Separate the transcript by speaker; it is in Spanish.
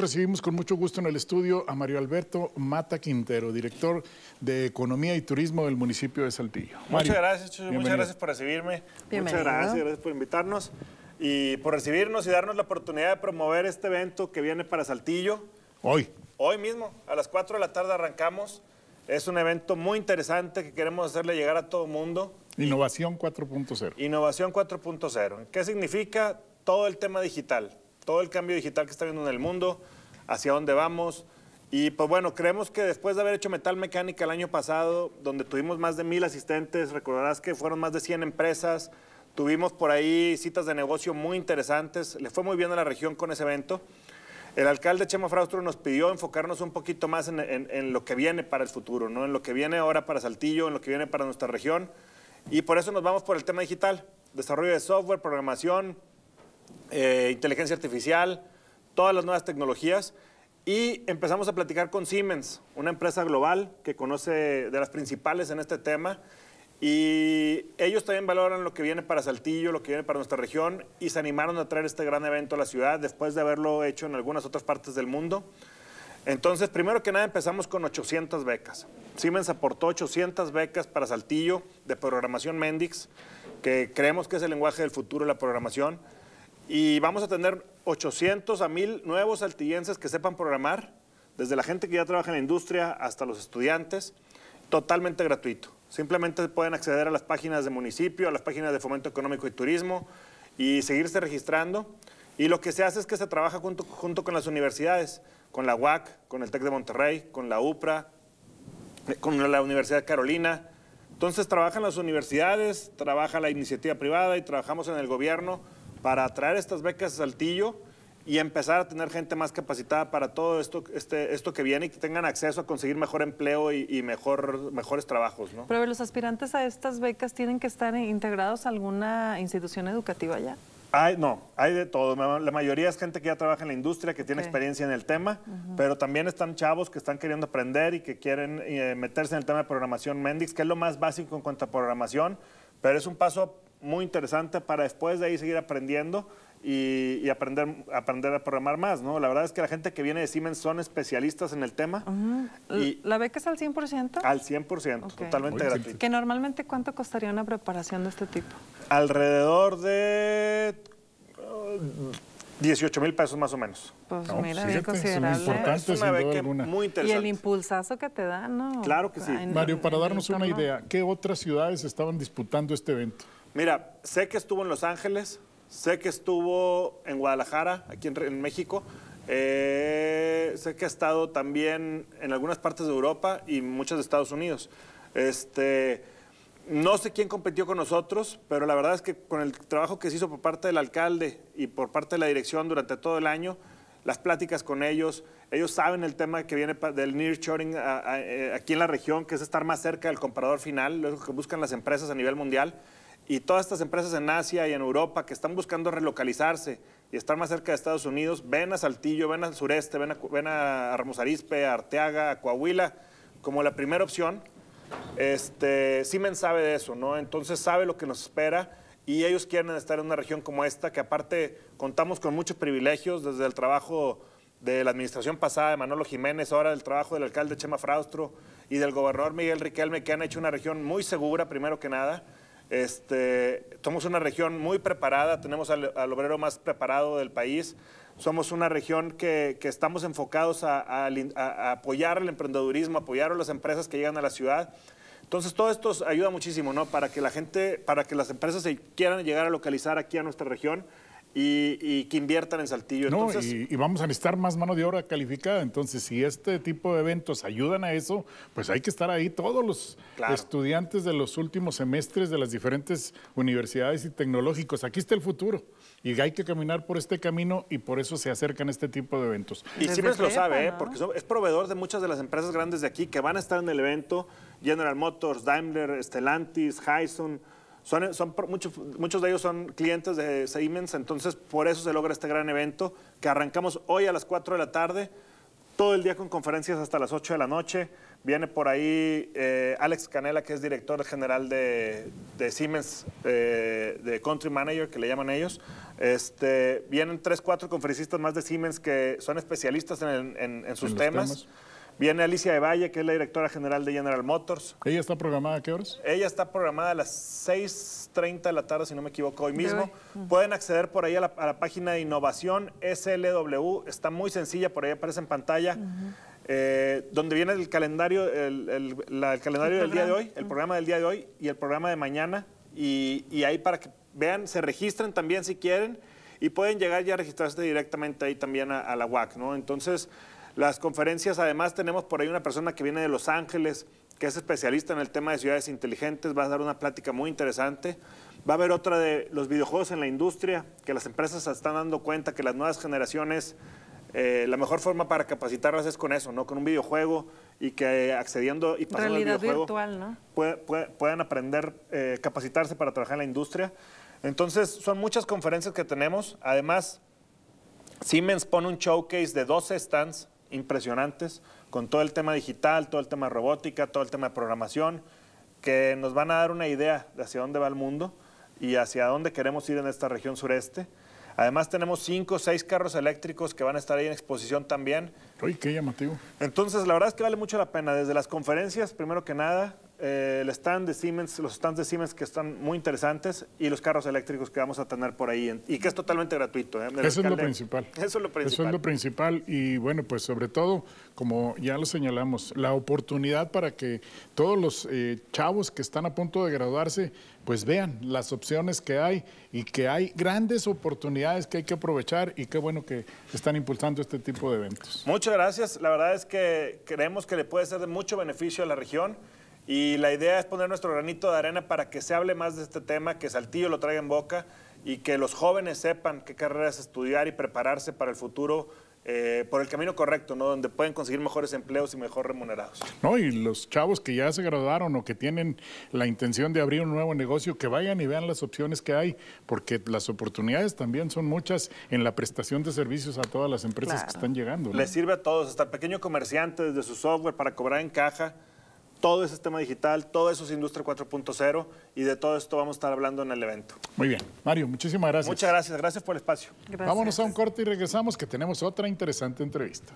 Speaker 1: Recibimos con mucho gusto en el estudio a Mario Alberto Mata Quintero, director de Economía y Turismo del municipio de Saltillo. muchas
Speaker 2: gracias, muchas gracias por recibirme. Muchas gracias, gracias por invitarnos y por recibirnos y darnos la oportunidad de promover este evento que viene para Saltillo. Hoy. Hoy mismo, a las 4 de la tarde arrancamos. Es un evento muy interesante que queremos hacerle llegar a todo el mundo.
Speaker 1: Innovación 4.0.
Speaker 2: Innovación 4.0. ¿Qué significa todo el tema digital? todo el cambio digital que está viendo en el mundo, hacia dónde vamos. Y pues bueno, creemos que después de haber hecho Metal Mecánica el año pasado, donde tuvimos más de mil asistentes, recordarás que fueron más de 100 empresas, tuvimos por ahí citas de negocio muy interesantes, le fue muy bien a la región con ese evento. El alcalde Chema Fraustro nos pidió enfocarnos un poquito más en, en, lo que viene para el futuro, ¿no? en lo que viene ahora para Saltillo, en lo que viene para nuestra región. Y por eso nos vamos por el tema digital, desarrollo de software, programación, eh, inteligencia artificial, todas las nuevas tecnologías. Y empezamos a platicar con Siemens, una empresa global que conoce de las principales en este tema. Y ellos también valoran lo que viene para Saltillo, lo que viene para nuestra región y se animaron a traer este gran evento a la ciudad después de haberlo hecho en algunas otras partes del mundo. Entonces, primero que nada empezamos con 800 becas. Siemens aportó 800 becas para Saltillo de programación Mendix, que creemos que es el lenguaje del futuro de la programación. Y vamos a tener 800 a 1000 nuevos saltillenses que sepan programar, desde la gente que ya trabaja en la industria hasta los estudiantes, totalmente gratuito. Simplemente pueden acceder a las páginas de municipio, a las páginas de Fomento Económico y Turismo y seguirse registrando. Y lo que se hace es que se trabaja junto, con las universidades, con la UAC, con el TEC de Monterrey, con la UPRA, eh, con la Universidad de Carolina. Entonces trabajan las universidades, trabaja la iniciativa privada y trabajamos en el gobierno para atraer estas becas a Saltillo y empezar a tener gente más capacitada para todo esto, este, esto que viene y que tengan acceso a conseguir mejor empleo y, mejor, mejores trabajos. ¿no? Pero los aspirantes a estas becas tienen que estar integrados a alguna institución educativa ya. no, hay de todo. La mayoría es gente que ya trabaja en la industria, que tiene experiencia en el tema, pero también están chavos que están queriendo aprender y que quieren eh, meterse en el tema de programación Mendix, que es lo más básico en cuanto a programación, pero es un paso muy interesante para después de ahí seguir aprendiendo y, aprender, aprender a programar más, ¿no? La verdad es que la gente que viene de Siemens son especialistas en el tema. y ¿La beca es al 100%? Al 100%, totalmente gratis. ¿Que normalmente cuánto costaría una preparación de este tipo? Alrededor de... 18 uh, mil pesos más o menos. Pues mira, pues bien considerable. una beca muy interesante. Y el impulsazo que te da, ¿no? Claro que sí. Mario,
Speaker 1: para darnos una idea, ¿qué otras ciudades estaban disputando este evento? Mira, sé que estuvo en Los
Speaker 2: Ángeles, sé que estuvo en Guadalajara, aquí en, México. Eh, sé que ha estado también en algunas partes de Europa y muchas de Estados Unidos. Este, no sé quién competió con nosotros, pero la verdad es que con el trabajo que se hizo por parte del alcalde y por parte de la dirección durante todo el año, las pláticas con ellos, ellos saben el tema que viene del nearshoring eh, aquí en la región, que es estar más cerca del comprador final, lo que buscan las empresas a nivel mundial y todas estas empresas en Asia y en Europa que están buscando relocalizarse y estar más cerca de Estados Unidos, ven a Saltillo, ven al sureste, ven a, ven a Arteaga, a Coahuila, como la primera opción. Este, Siemens sabe de eso, ¿no? Entonces sabe lo que nos espera y ellos quieren estar en una región como esta, que aparte contamos con muchos privilegios desde el trabajo de la administración pasada de Manolo Jiménez, ahora del trabajo del alcalde Chema Fraustro y del gobernador Miguel Riquelme, que han hecho una región muy segura, primero que nada este, somos una región muy preparada, tenemos al, obrero más preparado del país. Somos una región que, estamos enfocados a, apoyar el emprendedurismo, apoyar a las empresas que llegan a la ciudad. Entonces, todo esto ayuda muchísimo, ¿no? Para que la gente, para que las empresas se quieran llegar a localizar aquí a nuestra región y, que inviertan en Saltillo. y,
Speaker 1: vamos a necesitar más mano de obra calificada. Entonces, si este tipo de eventos ayudan a eso, pues hay que estar ahí todos los estudiantes de los últimos semestres de las diferentes universidades y tecnológicos. Aquí está el futuro y hay que caminar por este camino y por eso se acercan este tipo de eventos. Y siempre lo sabe, ¿eh? porque
Speaker 2: es proveedor de muchas de las empresas grandes de aquí que van a estar en el evento. General Motors, Daimler, Stellantis, Hyson. Son, muchos, muchos de ellos son clientes de Siemens, entonces por eso se logra este gran evento que arrancamos hoy a las 4 de la tarde, todo el día con conferencias hasta las 8 de la noche. Viene por ahí eh, Alex Canela, que es director general de, Siemens, eh, de Country Manager, que le llaman ellos. Este, vienen tres, cuatro conferencistas más de Siemens que son especialistas en, sus temas. Viene Alicia de Valle, que es la directora general de General Motors.
Speaker 1: ¿Ella está programada a qué horas?
Speaker 2: Ella está programada a las 6.30 de la tarde, si no me equivoco, hoy mismo. Pueden acceder por ahí a la, página de innovación SLW. Está muy sencilla, por ahí aparece en pantalla. Eh, donde viene el calendario, el, calendario del día de hoy, el programa del día de hoy y el programa de mañana. Y, ahí para que vean, se registren también si quieren y pueden llegar ya a registrarse directamente ahí también a, la UAC, ¿no? Entonces, las conferencias, además tenemos por ahí una persona que viene de Los Ángeles, que es especialista en el tema de ciudades inteligentes, va a dar una plática muy interesante. Va a haber otra de los videojuegos en la industria, que las empresas están dando cuenta que las nuevas generaciones, eh, la mejor forma para capacitarlas es con eso, ¿no? Con un videojuego y que eh, accediendo y pasando Realidad videojuego virtual, puedan aprender, eh, capacitarse para trabajar en la industria. Entonces, son muchas conferencias que tenemos. Además, Siemens pone un showcase de 12 stands impresionantes con todo el tema digital, todo el tema robótica, todo el tema de programación, que nos van a dar una idea de hacia dónde va el mundo y hacia dónde queremos ir en esta región sureste. Además tenemos cinco o seis carros eléctricos que van a estar ahí en exposición también. uy qué llamativo! Entonces, la verdad es que vale mucho la pena. Desde las conferencias, primero que nada, eh, el stand de Siemens, los stands de Siemens que están muy interesantes y los carros eléctricos que vamos a tener por ahí y que es totalmente gratuito. ¿eh? Eso es lo principal. Eso es lo principal. Eso es lo
Speaker 1: principal y bueno, pues sobre todo, como ya lo señalamos, la oportunidad para que todos los eh, chavos que están a punto de graduarse, pues vean las opciones que hay y que hay grandes oportunidades que hay que aprovechar y qué bueno que están impulsando este tipo de eventos.
Speaker 2: Muchas gracias. La verdad es que creemos que le puede ser de mucho beneficio a la región. Y la idea es poner nuestro granito de arena para que se hable más de este tema, que Saltillo lo traiga en boca y que los jóvenes sepan qué carreras estudiar y prepararse para el futuro eh, por el camino correcto, ¿no? Donde pueden conseguir mejores empleos y mejor remunerados.
Speaker 1: No, y los chavos que ya se graduaron o que tienen la intención de abrir un nuevo negocio, que vayan y vean las opciones que hay, porque las oportunidades también son muchas en la prestación de servicios a todas las empresas que están llegando. Les
Speaker 2: sirve a todos, hasta el pequeño comerciante desde su software para cobrar en caja todo ese tema digital, todo eso es Industria 4.0 y de todo esto vamos a estar hablando en el evento.
Speaker 1: Muy bien. Mario, muchísimas gracias. Muchas
Speaker 2: gracias. Gracias por el espacio. Vámonos
Speaker 1: a un corte y regresamos que tenemos otra interesante entrevista.